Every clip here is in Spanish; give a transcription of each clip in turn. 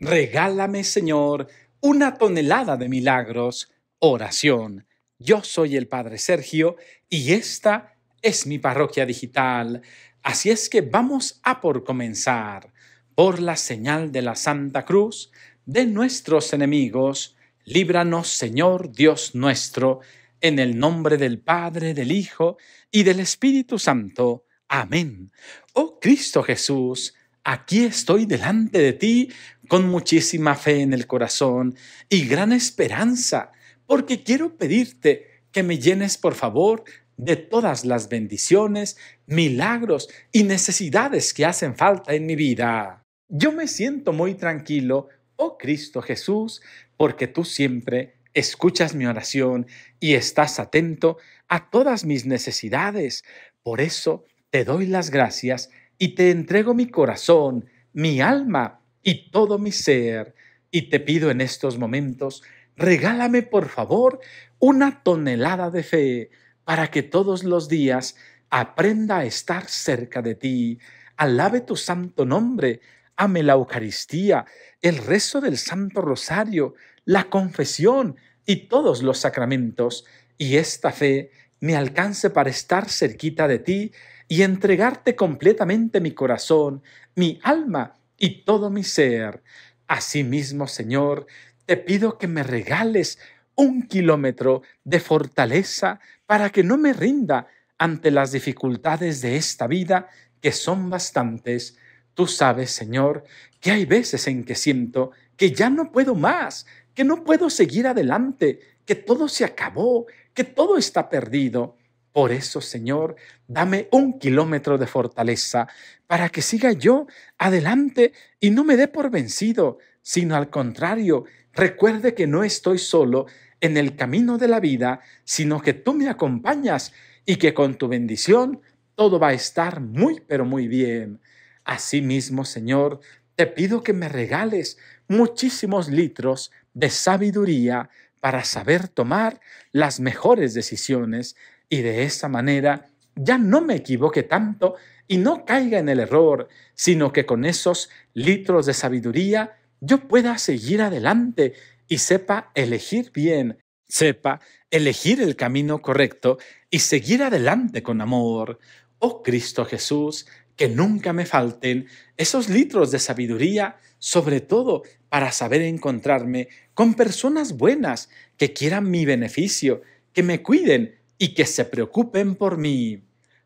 Regálame, Señor, una tonelada de milagros. Oración. Yo soy el Padre Sergio y esta es mi parroquia digital. Así es que vamos a por comenzar. Por la señal de la Santa Cruz de nuestros enemigos, líbranos, Señor Dios nuestro, en el nombre del Padre, del Hijo y del Espíritu Santo. Amén. Oh Cristo Jesús, aquí estoy delante de ti con muchísima fe en el corazón y gran esperanza, porque quiero pedirte que me llenes, por favor, de todas las bendiciones, milagros y necesidades que hacen falta en mi vida. Yo me siento muy tranquilo, oh Cristo Jesús, porque tú siempre escuchas mi oración y estás atento a todas mis necesidades. Por eso te doy las gracias y te entrego mi corazón, mi alma y todo mi ser, y te pido en estos momentos, regálame por favor una tonelada de fe para que todos los días aprenda a estar cerca de ti, alabe tu santo nombre, ame la Eucaristía, el rezo del Santo Rosario, la confesión y todos los sacramentos, y esta fe me alcance para estar cerquita de ti y entregarte completamente mi corazón, mi alma y todo mi ser. Asimismo, Señor, te pido que me regales un kilómetro de fortaleza para que no me rinda ante las dificultades de esta vida, que son bastantes. Tú sabes, Señor, que hay veces en que siento que ya no puedo más, que no puedo seguir adelante, que todo se acabó, que todo está perdido. Por eso, Señor, dame un kilómetro de fortaleza para que siga yo adelante y no me dé por vencido, sino al contrario, recuerde que no estoy solo en el camino de la vida, sino que tú me acompañas y que con tu bendición todo va a estar muy, pero muy bien. Asimismo, Señor, te pido que me regales muchísimos litros de sabiduría para saber tomar las mejores decisiones y de esa manera ya no me equivoque tanto y no caiga en el error, sino que con esos litros de sabiduría yo pueda seguir adelante y sepa elegir bien, sepa elegir el camino correcto y seguir adelante con amor. Oh Cristo Jesús, que nunca me falten esos litros de sabiduría, sobre todo para saber encontrarme con personas buenas que quieran mi beneficio, que me cuiden y que se preocupen por mí.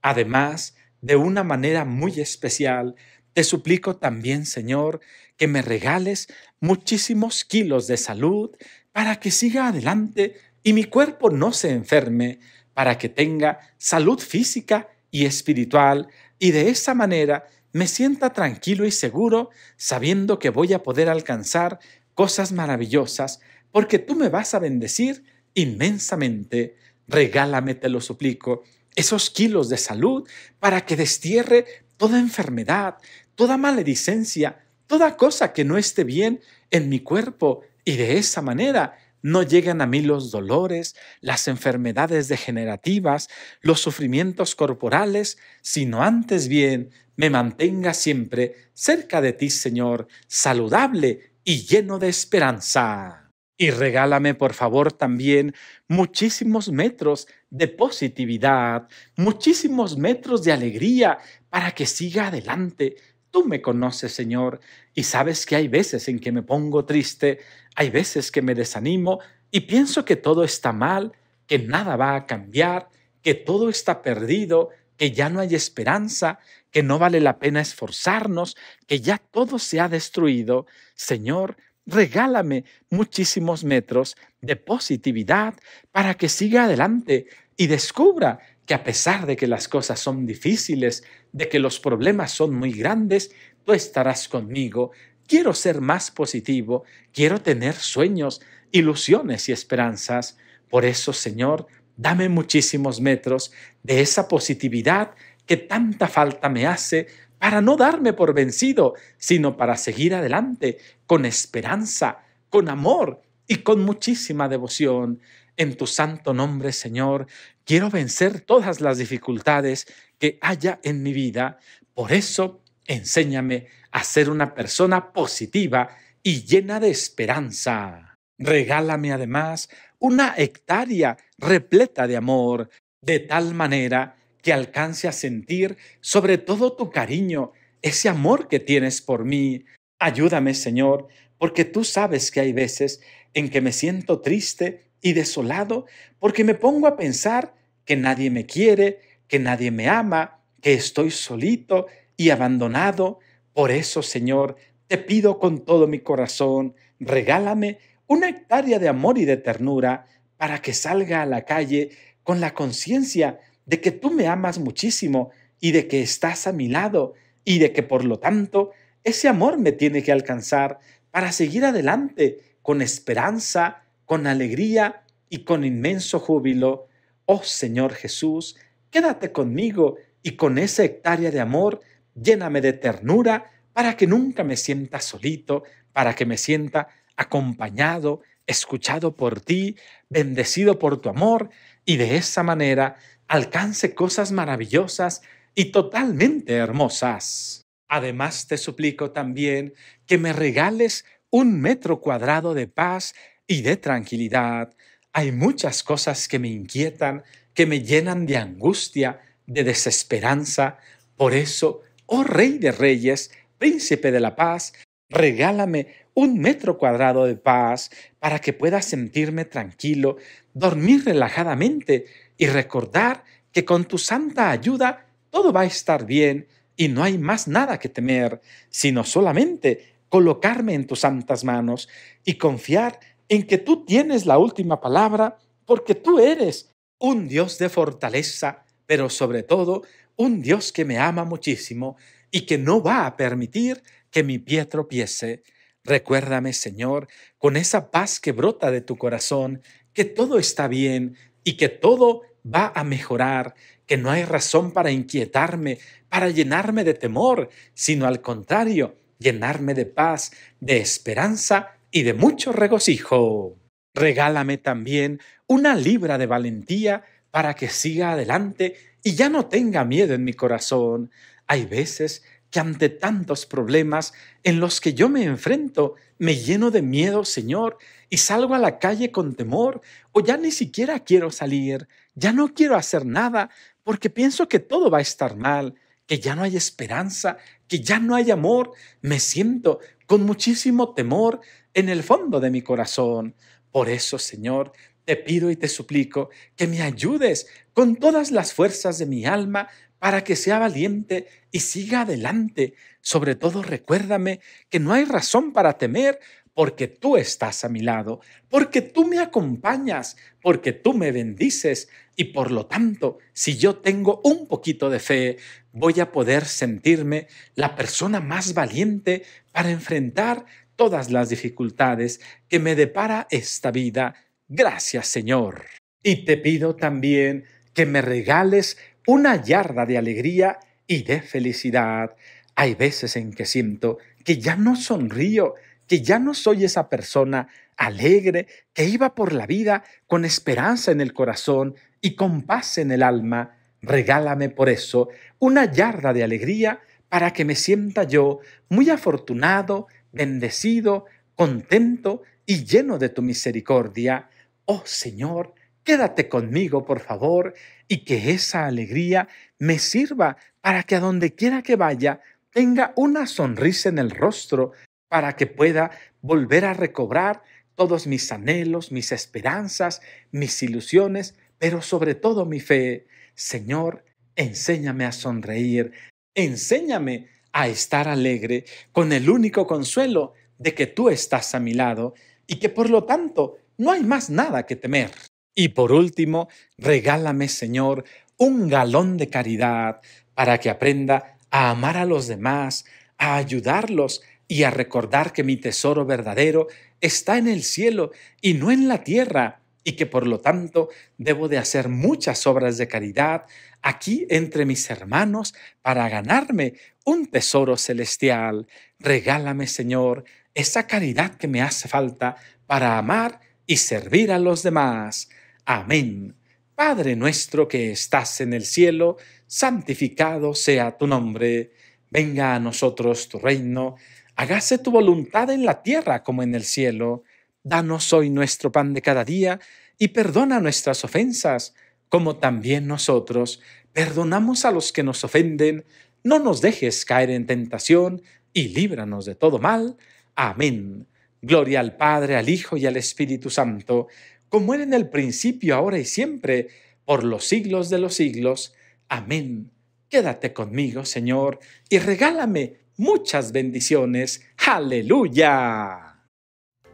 Además, de una manera muy especial, te suplico también, Señor, que me regales muchísimos kilos de salud para que siga adelante y mi cuerpo no se enferme, para que tenga salud física y espiritual y de esa manera me sienta tranquilo y seguro sabiendo que voy a poder alcanzar cosas maravillosas porque tú me vas a bendecir inmensamente regálame, te lo suplico, esos kilos de salud para que destierre toda enfermedad, toda maledicencia, toda cosa que no esté bien en mi cuerpo y de esa manera no lleguen a mí los dolores, las enfermedades degenerativas, los sufrimientos corporales, sino antes bien me mantenga siempre cerca de ti, Señor, saludable y lleno de esperanza. Y regálame, por favor, también muchísimos metros de positividad, muchísimos metros de alegría para que siga adelante. Tú me conoces, Señor, y sabes que hay veces en que me pongo triste, hay veces que me desanimo y pienso que todo está mal, que nada va a cambiar, que todo está perdido, que ya no hay esperanza, que no vale la pena esforzarnos, que ya todo se ha destruido. Señor, regálame muchísimos metros de positividad para que siga adelante y descubra que a pesar de que las cosas son difíciles, de que los problemas son muy grandes, tú estarás conmigo. Quiero ser más positivo, quiero tener sueños, ilusiones y esperanzas. Por eso, Señor, dame muchísimos metros de esa positividad que tanta falta me hace para no darme por vencido, sino para seguir adelante con esperanza, con amor y con muchísima devoción. En tu santo nombre, Señor, quiero vencer todas las dificultades que haya en mi vida. Por eso, enséñame a ser una persona positiva y llena de esperanza. Regálame además una hectárea repleta de amor, de tal manera que alcance a sentir sobre todo tu cariño, ese amor que tienes por mí. Ayúdame, Señor, porque tú sabes que hay veces en que me siento triste y desolado porque me pongo a pensar que nadie me quiere, que nadie me ama, que estoy solito y abandonado. Por eso, Señor, te pido con todo mi corazón, regálame una hectárea de amor y de ternura para que salga a la calle con la conciencia de que tú me amas muchísimo y de que estás a mi lado y de que por lo tanto ese amor me tiene que alcanzar para seguir adelante con esperanza, con alegría y con inmenso júbilo. Oh Señor Jesús, quédate conmigo y con esa hectárea de amor lléname de ternura para que nunca me sienta solito, para que me sienta acompañado, escuchado por ti, bendecido por tu amor y de esa manera alcance cosas maravillosas y totalmente hermosas. Además te suplico también que me regales un metro cuadrado de paz y de tranquilidad. Hay muchas cosas que me inquietan, que me llenan de angustia, de desesperanza. Por eso, oh Rey de Reyes, Príncipe de la Paz, Regálame un metro cuadrado de paz para que pueda sentirme tranquilo, dormir relajadamente y recordar que con tu santa ayuda todo va a estar bien y no hay más nada que temer, sino solamente colocarme en tus santas manos y confiar en que tú tienes la última palabra porque tú eres un Dios de fortaleza, pero sobre todo un Dios que me ama muchísimo y que no va a permitir que mi pie tropiece. Recuérdame, Señor, con esa paz que brota de tu corazón, que todo está bien y que todo va a mejorar, que no hay razón para inquietarme, para llenarme de temor, sino al contrario, llenarme de paz, de esperanza y de mucho regocijo. Regálame también una libra de valentía para que siga adelante y ya no tenga miedo en mi corazón. Hay veces ante tantos problemas en los que yo me enfrento, me lleno de miedo, Señor, y salgo a la calle con temor, o ya ni siquiera quiero salir, ya no quiero hacer nada, porque pienso que todo va a estar mal, que ya no hay esperanza, que ya no hay amor, me siento con muchísimo temor en el fondo de mi corazón. Por eso, Señor, te pido y te suplico que me ayudes con todas las fuerzas de mi alma para que sea valiente y siga adelante. Sobre todo recuérdame que no hay razón para temer porque tú estás a mi lado, porque tú me acompañas, porque tú me bendices y por lo tanto, si yo tengo un poquito de fe, voy a poder sentirme la persona más valiente para enfrentar todas las dificultades que me depara esta vida. Gracias Señor. Y te pido también que me regales una yarda de alegría y de felicidad. Hay veces en que siento que ya no sonrío, que ya no soy esa persona alegre que iba por la vida con esperanza en el corazón y con paz en el alma. Regálame por eso una yarda de alegría para que me sienta yo muy afortunado, bendecido, contento y lleno de tu misericordia. Oh Señor, Quédate conmigo, por favor, y que esa alegría me sirva para que a donde quiera que vaya tenga una sonrisa en el rostro, para que pueda volver a recobrar todos mis anhelos, mis esperanzas, mis ilusiones, pero sobre todo mi fe. Señor, enséñame a sonreír, enséñame a estar alegre con el único consuelo de que tú estás a mi lado y que por lo tanto no hay más nada que temer. Y por último, regálame, Señor, un galón de caridad para que aprenda a amar a los demás, a ayudarlos y a recordar que mi tesoro verdadero está en el cielo y no en la tierra, y que por lo tanto debo de hacer muchas obras de caridad aquí entre mis hermanos para ganarme un tesoro celestial. Regálame, Señor, esa caridad que me hace falta para amar y servir a los demás. Amén. Padre nuestro que estás en el cielo, santificado sea tu nombre, venga a nosotros tu reino, hágase tu voluntad en la tierra como en el cielo. Danos hoy nuestro pan de cada día y perdona nuestras ofensas, como también nosotros perdonamos a los que nos ofenden. No nos dejes caer en tentación y líbranos de todo mal. Amén. Gloria al Padre, al Hijo y al Espíritu Santo como era en el principio, ahora y siempre, por los siglos de los siglos. Amén. Quédate conmigo, Señor, y regálame muchas bendiciones. Aleluya.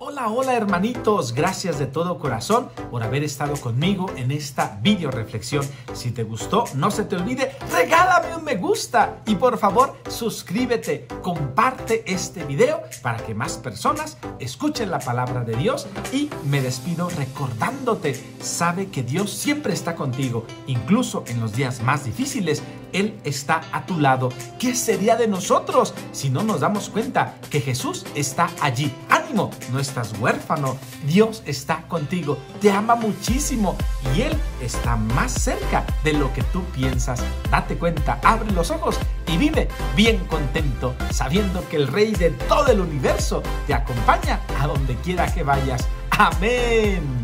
Hola, hola hermanitos, gracias de todo corazón por haber estado conmigo en esta video reflexión. Si te gustó, no se te olvide, regálame un me gusta y por favor suscríbete, comparte este video para que más personas escuchen la palabra de Dios y me despido recordándote, sabe que Dios siempre está contigo, incluso en los días más difíciles. Él está a tu lado. ¿Qué sería de nosotros si no nos damos cuenta que Jesús está allí? no estás huérfano, Dios está contigo, te ama muchísimo y Él está más cerca de lo que tú piensas. Date cuenta, abre los ojos y vive bien contento, sabiendo que el Rey de todo el universo te acompaña a donde quiera que vayas. Amén.